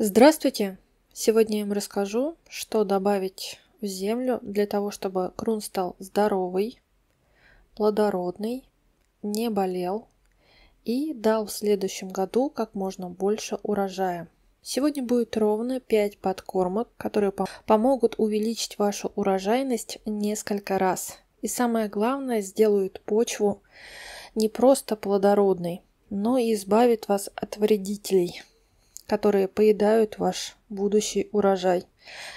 Здравствуйте! Сегодня я вам расскажу, что добавить в землю для того, чтобы крун стал здоровый, плодородный, не болел и дал в следующем году как можно больше урожая. Сегодня будет ровно 5 подкормок, которые помогут увеличить вашу урожайность несколько раз. И самое главное, сделают почву не просто плодородной, но и избавит вас от вредителей – которые поедают ваш будущий урожай.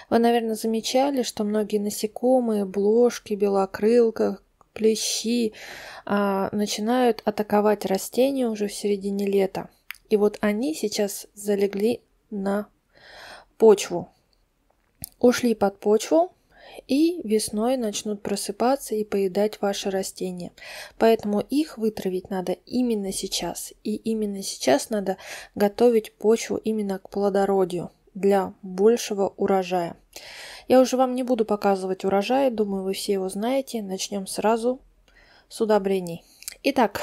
Вы, наверное, замечали, что многие насекомые, блошки, белокрылка, плещи а, начинают атаковать растения уже в середине лета. И вот они сейчас залегли на почву. Ушли под почву, и весной начнут просыпаться и поедать ваши растения. Поэтому их вытравить надо именно сейчас. И именно сейчас надо готовить почву именно к плодородию для большего урожая. Я уже вам не буду показывать урожай, думаю, вы все его знаете. Начнем сразу с удобрений. Итак,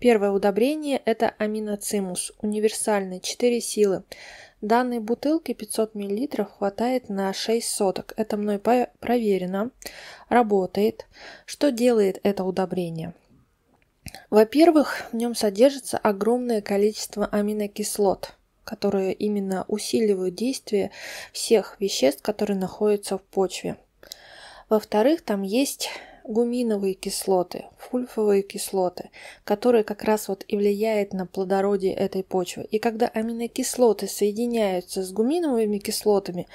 Первое удобрение – это аминоцимус, универсальный, 4 силы. Данной бутылки 500 мл хватает на 6 соток. Это мной проверено, работает. Что делает это удобрение? Во-первых, в нем содержится огромное количество аминокислот, которые именно усиливают действие всех веществ, которые находятся в почве. Во-вторых, там есть гуминовые кислоты, фульфовые кислоты, которые как раз вот и влияют на плодородие этой почвы. И когда аминокислоты соединяются с гуминовыми кислотами,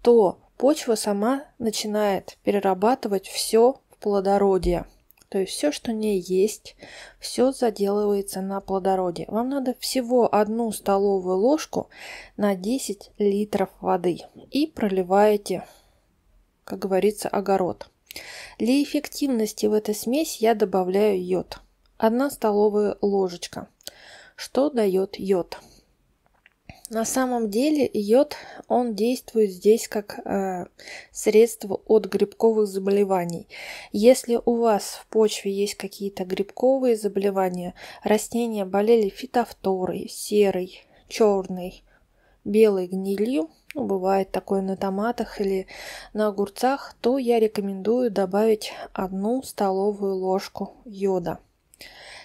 то почва сама начинает перерабатывать все в плодородие. То есть все, что не есть, все заделывается на плодородие. Вам надо всего одну столовую ложку на 10 литров воды и проливаете, как говорится, огород. Для эффективности в эту смесь я добавляю йод. 1 столовая ложечка. Что дает йод? На самом деле йод, он действует здесь как э, средство от грибковых заболеваний. Если у вас в почве есть какие-то грибковые заболевания, растения болели фитофторой, серой, черной, белой гнилью, ну, бывает такое на томатах или на огурцах, то я рекомендую добавить одну столовую ложку йода.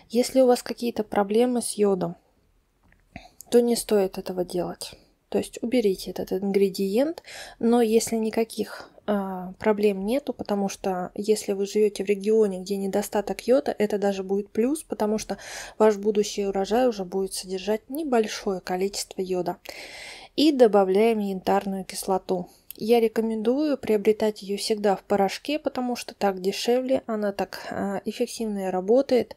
Если у вас какие-то проблемы с йодом, то не стоит этого делать. То есть уберите этот ингредиент, но если никаких а, проблем нету, потому что если вы живете в регионе, где недостаток йода, это даже будет плюс, потому что ваш будущий урожай уже будет содержать небольшое количество йода. И добавляем янтарную кислоту. Я рекомендую приобретать ее всегда в порошке, потому что так дешевле, она так а, эффективнее работает.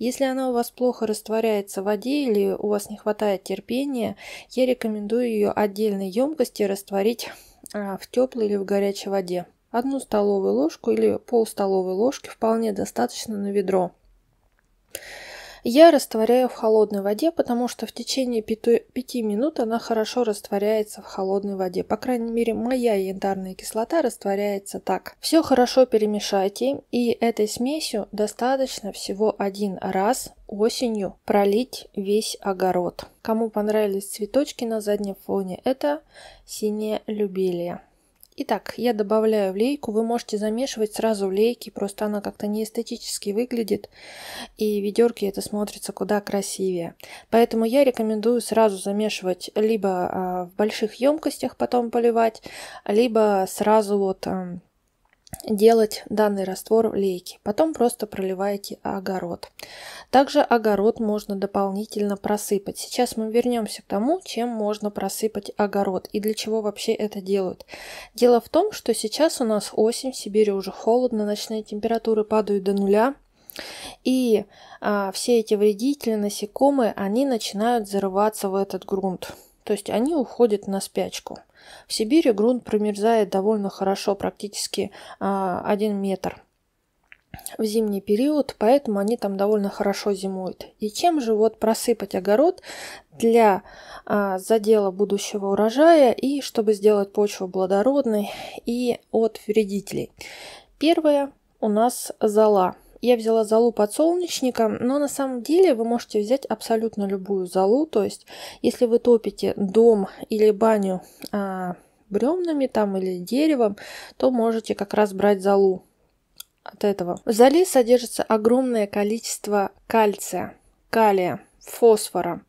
Если она у вас плохо растворяется в воде или у вас не хватает терпения, я рекомендую ее отдельной емкости растворить а, в теплой или в горячей воде. Одну столовую ложку или пол столовой ложки вполне достаточно на ведро. Я растворяю в холодной воде, потому что в течение 5 минут она хорошо растворяется в холодной воде. По крайней мере, моя янтарная кислота растворяется так. Все хорошо перемешайте, и этой смесью достаточно всего один раз осенью пролить весь огород. Кому понравились цветочки на заднем фоне, это синее любилие. Итак, я добавляю в лейку. Вы можете замешивать сразу в лейке, просто она как-то не эстетически выглядит, и в ведерке это смотрится куда красивее. Поэтому я рекомендую сразу замешивать либо а, в больших емкостях потом поливать, либо сразу вот делать данный раствор в лейке. Потом просто проливаете огород. Также огород можно дополнительно просыпать. Сейчас мы вернемся к тому, чем можно просыпать огород и для чего вообще это делают. Дело в том, что сейчас у нас осень, в Сибири уже холодно, ночные температуры падают до нуля. И а, все эти вредители, насекомые, они начинают зарываться в этот грунт. То есть они уходят на спячку. В Сибири грунт промерзает довольно хорошо, практически а, один метр в зимний период, поэтому они там довольно хорошо зимуют. И чем же вот просыпать огород для а, задела будущего урожая и чтобы сделать почву благородной и от вредителей? Первое у нас зала. Я взяла залу подсолнечника, но на самом деле вы можете взять абсолютно любую залу. То есть, если вы топите дом или баню а, бревнами там или деревом, то можете как раз брать залу от этого. В зале содержится огромное количество кальция, калия, фосфора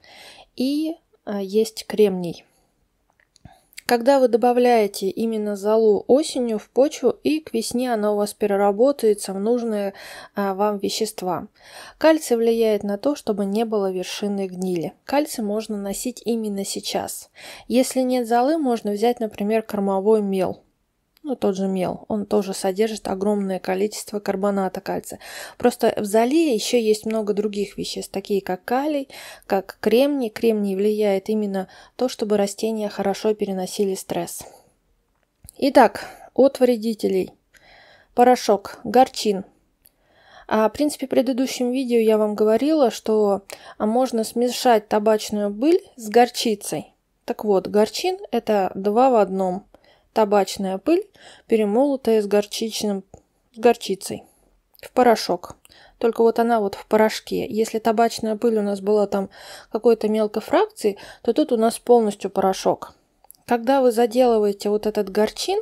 и а, есть кремний. Когда вы добавляете именно золу осенью в почву, и к весне она у вас переработается в нужные а, вам вещества. Кальций влияет на то, чтобы не было вершины гнили. Кальций можно носить именно сейчас. Если нет золы, можно взять, например, кормовой мел ну, тот же мел, он тоже содержит огромное количество карбоната кальция. Просто в зале еще есть много других веществ, такие как калий, как кремний. Кремний влияет именно то, чтобы растения хорошо переносили стресс. Итак, от вредителей. Порошок, горчин, а, в принципе, в предыдущем видео я вам говорила, что можно смешать табачную быль с горчицей. Так вот, горчин – это два в одном табачная пыль, перемолотая с, горчичным, горчицей в порошок. Только вот она вот в порошке. Если табачная пыль у нас была там какой-то мелкой фракции, то тут у нас полностью порошок. Когда вы заделываете вот этот горчин,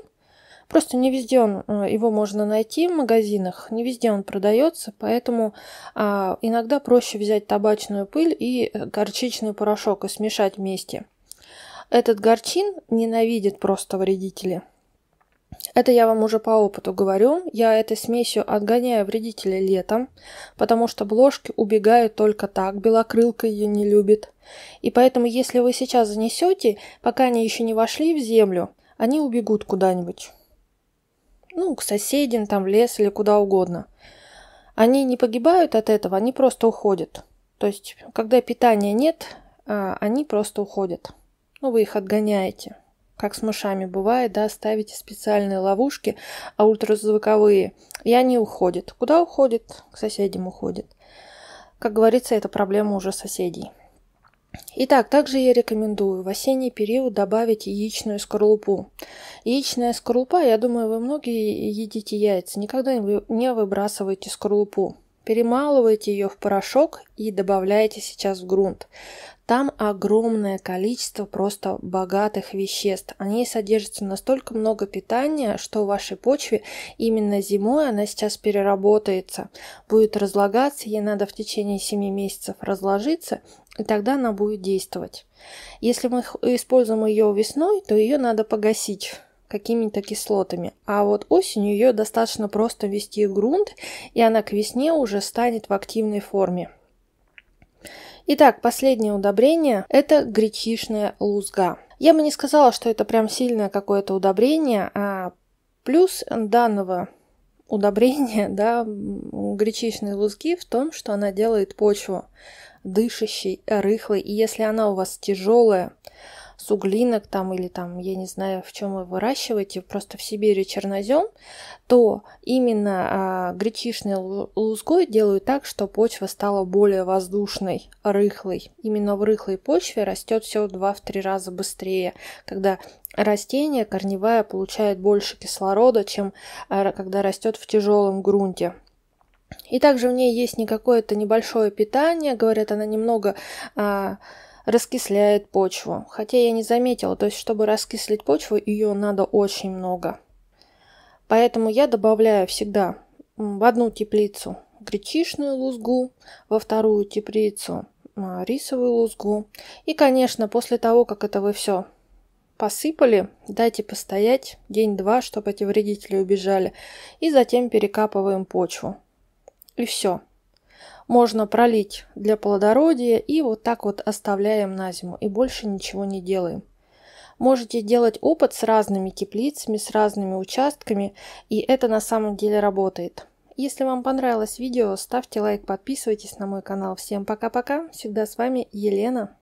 просто не везде он, э, его можно найти в магазинах, не везде он продается, поэтому а, иногда проще взять табачную пыль и э, горчичный порошок и смешать вместе. Этот горчин ненавидит просто вредители. Это я вам уже по опыту говорю. Я этой смесью отгоняю вредителя летом, потому что бложки убегают только так, белокрылка ее не любит. И поэтому, если вы сейчас занесете, пока они еще не вошли в землю, они убегут куда-нибудь. Ну, к соседям, там, в лес или куда угодно. Они не погибают от этого, они просто уходят. То есть, когда питания нет, а, они просто уходят но ну, вы их отгоняете. Как с мышами бывает, да, ставите специальные ловушки, а ультразвуковые, и они уходят. Куда уходят? К соседям уходят. Как говорится, это проблема уже соседей. Итак, также я рекомендую в осенний период добавить яичную скорлупу. Яичная скорлупа, я думаю, вы многие едите яйца, никогда не выбрасываете скорлупу. Перемалываете ее в порошок и добавляете сейчас в грунт. Там огромное количество просто богатых веществ. Они содержатся настолько много питания, что в вашей почве именно зимой она сейчас переработается, будет разлагаться, ей надо в течение 7 месяцев разложиться, и тогда она будет действовать. Если мы используем ее весной, то ее надо погасить какими-то кислотами. А вот осенью ее достаточно просто ввести в грунт, и она к весне уже станет в активной форме. Итак, последнее удобрение – это гречишная лузга. Я бы не сказала, что это прям сильное какое-то удобрение, а плюс данного удобрения, да, гречичной лузги в том, что она делает почву дышащей, рыхлой. И если она у вас тяжелая, с углинок там или там, я не знаю, в чем вы выращиваете, просто в Сибири чернозем, то именно а, гречишной лузгой делают так, что почва стала более воздушной, рыхлой. Именно в рыхлой почве растет все в 2-3 раза быстрее, когда растение корневая получает больше кислорода, чем а, когда растет в тяжелом грунте. И также в ней есть не какое-то небольшое питание, говорят, она немного а, раскисляет почву. Хотя я не заметила, то есть чтобы раскислить почву, ее надо очень много. Поэтому я добавляю всегда в одну теплицу гречишную лузгу, во вторую теплицу а, рисовую лузгу. И, конечно, после того, как это вы все посыпали, дайте постоять день-два, чтобы эти вредители убежали, и затем перекапываем почву. И все можно пролить для плодородия и вот так вот оставляем на зиму и больше ничего не делаем. Можете делать опыт с разными теплицами, с разными участками, и это на самом деле работает. Если вам понравилось видео, ставьте лайк, подписывайтесь на мой канал. Всем пока-пока, всегда с вами Елена.